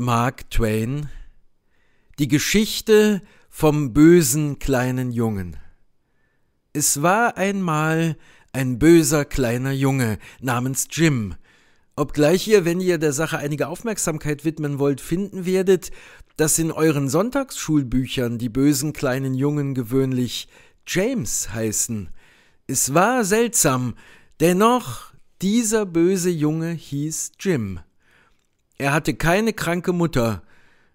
Mark Twain Die Geschichte vom bösen kleinen Jungen. Es war einmal ein böser kleiner Junge namens Jim. Obgleich ihr, wenn ihr der Sache einige Aufmerksamkeit widmen wollt, finden werdet, dass in euren Sonntagsschulbüchern die bösen kleinen Jungen gewöhnlich James heißen. Es war seltsam, dennoch dieser böse Junge hieß Jim. Er hatte keine kranke Mutter,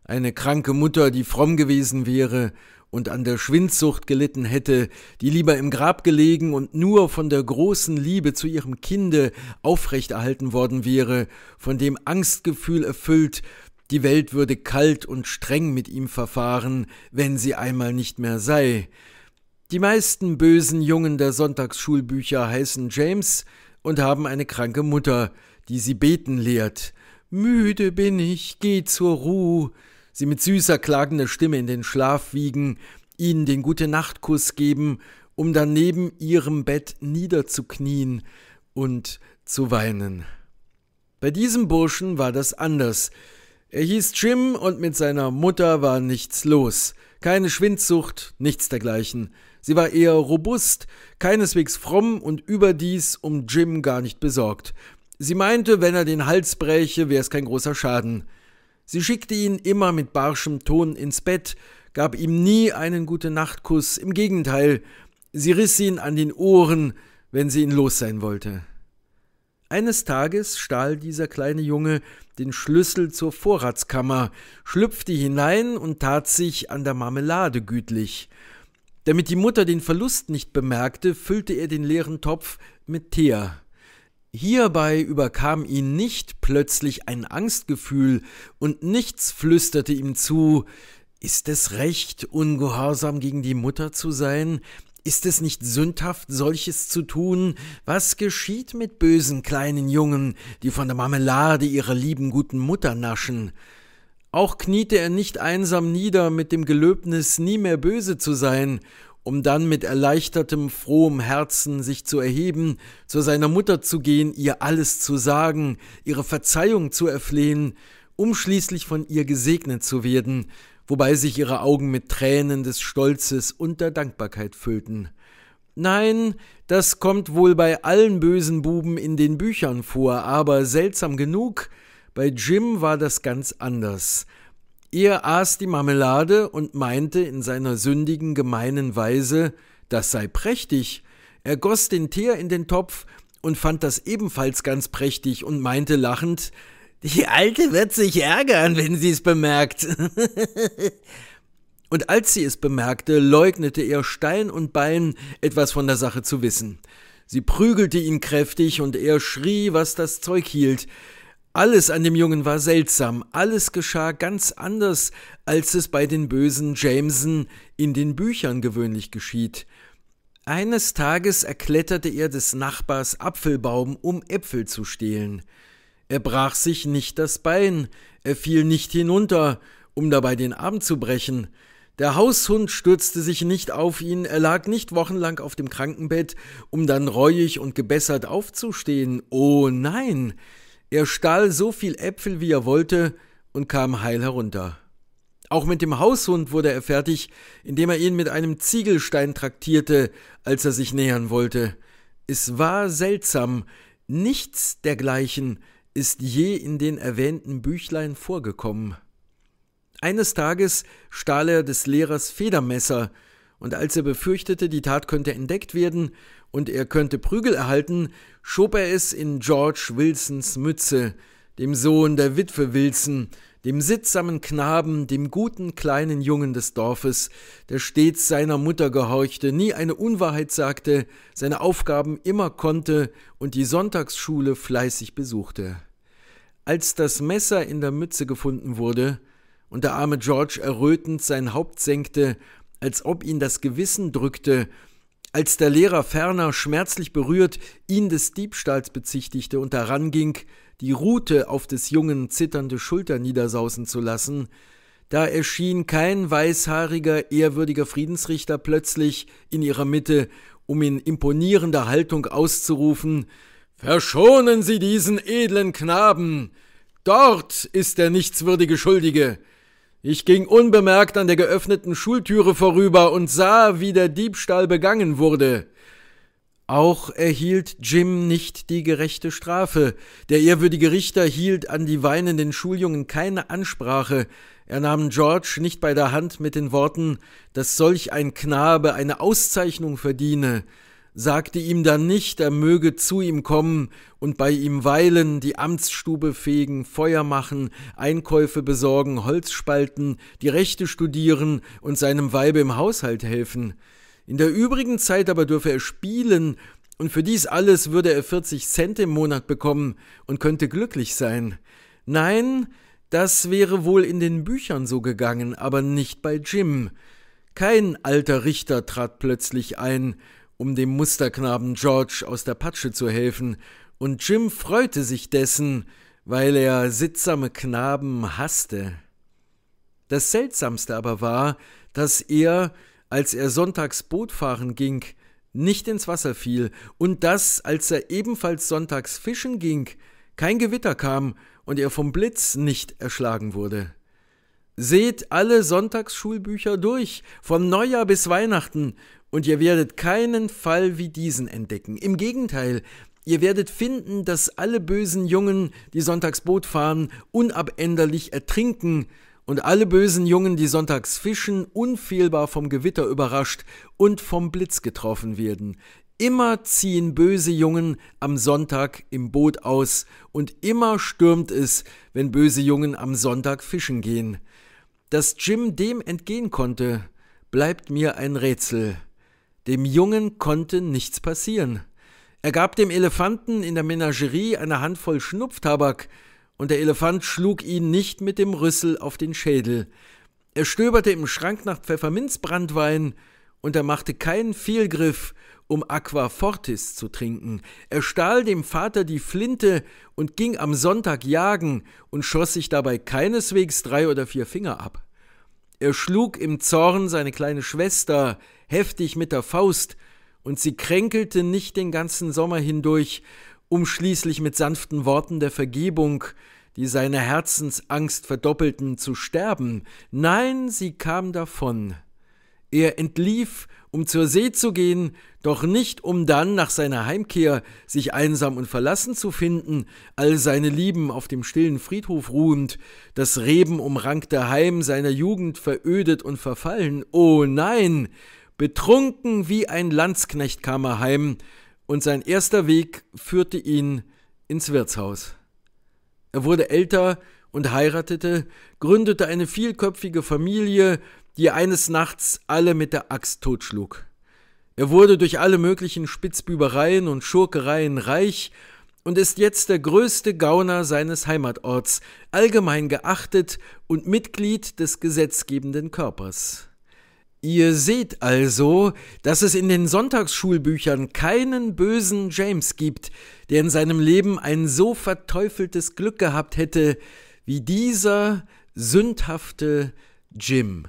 eine kranke Mutter, die fromm gewesen wäre und an der Schwindsucht gelitten hätte, die lieber im Grab gelegen und nur von der großen Liebe zu ihrem Kinde aufrechterhalten worden wäre, von dem Angstgefühl erfüllt, die Welt würde kalt und streng mit ihm verfahren, wenn sie einmal nicht mehr sei. Die meisten bösen Jungen der Sonntagsschulbücher heißen James und haben eine kranke Mutter, die sie beten lehrt, Müde bin ich, geh zur Ruh, sie mit süßer klagender Stimme in den Schlaf wiegen, ihnen den gute Nachtkuss geben, um dann neben ihrem Bett niederzuknien und zu weinen. Bei diesem Burschen war das anders. Er hieß Jim und mit seiner Mutter war nichts los. Keine Schwindsucht, nichts dergleichen. Sie war eher robust, keineswegs fromm und überdies um Jim gar nicht besorgt. Sie meinte, wenn er den Hals bräche, wäre es kein großer Schaden. Sie schickte ihn immer mit barschem Ton ins Bett, gab ihm nie einen gute nacht im Gegenteil, sie riss ihn an den Ohren, wenn sie ihn los sein wollte. Eines Tages stahl dieser kleine Junge den Schlüssel zur Vorratskammer, schlüpfte hinein und tat sich an der Marmelade gütlich. Damit die Mutter den Verlust nicht bemerkte, füllte er den leeren Topf mit Teer. Hierbei überkam ihn nicht plötzlich ein Angstgefühl, und nichts flüsterte ihm zu Ist es recht, ungehorsam gegen die Mutter zu sein? Ist es nicht sündhaft, solches zu tun? Was geschieht mit bösen kleinen Jungen, die von der Marmelade ihrer lieben guten Mutter naschen? Auch kniete er nicht einsam nieder mit dem Gelöbnis, nie mehr böse zu sein, um dann mit erleichtertem, frohem Herzen sich zu erheben, zu seiner Mutter zu gehen, ihr alles zu sagen, ihre Verzeihung zu erflehen, um schließlich von ihr gesegnet zu werden, wobei sich ihre Augen mit Tränen des Stolzes und der Dankbarkeit füllten. Nein, das kommt wohl bei allen bösen Buben in den Büchern vor, aber seltsam genug, bei Jim war das ganz anders. Er aß die Marmelade und meinte in seiner sündigen, gemeinen Weise, das sei prächtig. Er goss den Teer in den Topf und fand das ebenfalls ganz prächtig und meinte lachend, die Alte wird sich ärgern, wenn sie es bemerkt. und als sie es bemerkte, leugnete er Stein und Bein, etwas von der Sache zu wissen. Sie prügelte ihn kräftig und er schrie, was das Zeug hielt. Alles an dem Jungen war seltsam, alles geschah ganz anders, als es bei den bösen Jameson in den Büchern gewöhnlich geschieht. Eines Tages erkletterte er des Nachbars Apfelbaum, um Äpfel zu stehlen. Er brach sich nicht das Bein, er fiel nicht hinunter, um dabei den Arm zu brechen. Der Haushund stürzte sich nicht auf ihn, er lag nicht wochenlang auf dem Krankenbett, um dann reuig und gebessert aufzustehen. Oh nein! Er stahl so viel Äpfel, wie er wollte, und kam heil herunter. Auch mit dem Haushund wurde er fertig, indem er ihn mit einem Ziegelstein traktierte, als er sich nähern wollte. Es war seltsam, nichts dergleichen ist je in den erwähnten Büchlein vorgekommen. Eines Tages stahl er des Lehrers Federmesser, und als er befürchtete, die Tat könnte entdeckt werden und er könnte Prügel erhalten, schob er es in George Wilsons Mütze, dem Sohn der Witwe Wilson, dem sittsamen Knaben, dem guten kleinen Jungen des Dorfes, der stets seiner Mutter gehorchte, nie eine Unwahrheit sagte, seine Aufgaben immer konnte und die Sonntagsschule fleißig besuchte. Als das Messer in der Mütze gefunden wurde und der arme George errötend sein Haupt senkte, als ob ihn das Gewissen drückte, als der Lehrer ferner, schmerzlich berührt, ihn des Diebstahls bezichtigte und daran ging, die Rute auf des Jungen zitternde Schulter niedersausen zu lassen, da erschien kein weißhaariger, ehrwürdiger Friedensrichter plötzlich in ihrer Mitte, um in imponierender Haltung auszurufen Verschonen Sie diesen edlen Knaben. Dort ist der nichtswürdige Schuldige. Ich ging unbemerkt an der geöffneten Schultüre vorüber und sah, wie der Diebstahl begangen wurde. Auch erhielt Jim nicht die gerechte Strafe. Der ehrwürdige Richter hielt an die weinenden Schuljungen keine Ansprache. Er nahm George nicht bei der Hand mit den Worten, dass solch ein Knabe eine Auszeichnung verdiene sagte ihm dann nicht, er möge zu ihm kommen und bei ihm weilen, die Amtsstube fegen, Feuer machen, Einkäufe besorgen, Holz spalten, die Rechte studieren und seinem Weibe im Haushalt helfen. In der übrigen Zeit aber dürfe er spielen, und für dies alles würde er 40 Cent im Monat bekommen und könnte glücklich sein. Nein, das wäre wohl in den Büchern so gegangen, aber nicht bei Jim. Kein alter Richter trat plötzlich ein um dem Musterknaben George aus der Patsche zu helfen, und Jim freute sich dessen, weil er sittsame Knaben hasste. Das Seltsamste aber war, dass er, als er sonntags Boot fahren ging, nicht ins Wasser fiel und dass, als er ebenfalls sonntags fischen ging, kein Gewitter kam und er vom Blitz nicht erschlagen wurde. Seht alle Sonntagsschulbücher durch, von Neujahr bis Weihnachten, und ihr werdet keinen Fall wie diesen entdecken. Im Gegenteil, ihr werdet finden, dass alle bösen Jungen, die sonntags Boot fahren, unabänderlich ertrinken, und alle bösen Jungen, die sonntags fischen, unfehlbar vom Gewitter überrascht und vom Blitz getroffen werden. Immer ziehen böse Jungen am Sonntag im Boot aus und immer stürmt es, wenn böse Jungen am Sonntag fischen gehen. Dass Jim dem entgehen konnte, bleibt mir ein Rätsel. Dem Jungen konnte nichts passieren. Er gab dem Elefanten in der Menagerie eine Handvoll Schnupftabak, und der Elefant schlug ihn nicht mit dem Rüssel auf den Schädel. Er stöberte im Schrank nach Pfefferminzbranntwein, und er machte keinen Fehlgriff, um Aquafortis zu trinken. Er stahl dem Vater die Flinte und ging am Sonntag jagen und schoss sich dabei keineswegs drei oder vier Finger ab. Er schlug im Zorn seine kleine Schwester heftig mit der Faust, und sie kränkelte nicht den ganzen Sommer hindurch, um schließlich mit sanften Worten der Vergebung, die seine Herzensangst verdoppelten, zu sterben. Nein, sie kam davon, er entlief, um zur See zu gehen, doch nicht um dann nach seiner Heimkehr sich einsam und verlassen zu finden, all seine Lieben auf dem stillen Friedhof ruhend, das rebenumrankte Heim seiner Jugend verödet und verfallen. Oh nein! Betrunken wie ein Landsknecht kam er heim, und sein erster Weg führte ihn ins Wirtshaus. Er wurde älter und heiratete, gründete eine vielköpfige Familie, die er eines Nachts alle mit der Axt totschlug. Er wurde durch alle möglichen Spitzbübereien und Schurkereien reich und ist jetzt der größte Gauner seines Heimatorts, allgemein geachtet und Mitglied des gesetzgebenden Körpers. Ihr seht also, dass es in den Sonntagsschulbüchern keinen bösen James gibt, der in seinem Leben ein so verteufeltes Glück gehabt hätte wie dieser sündhafte Jim.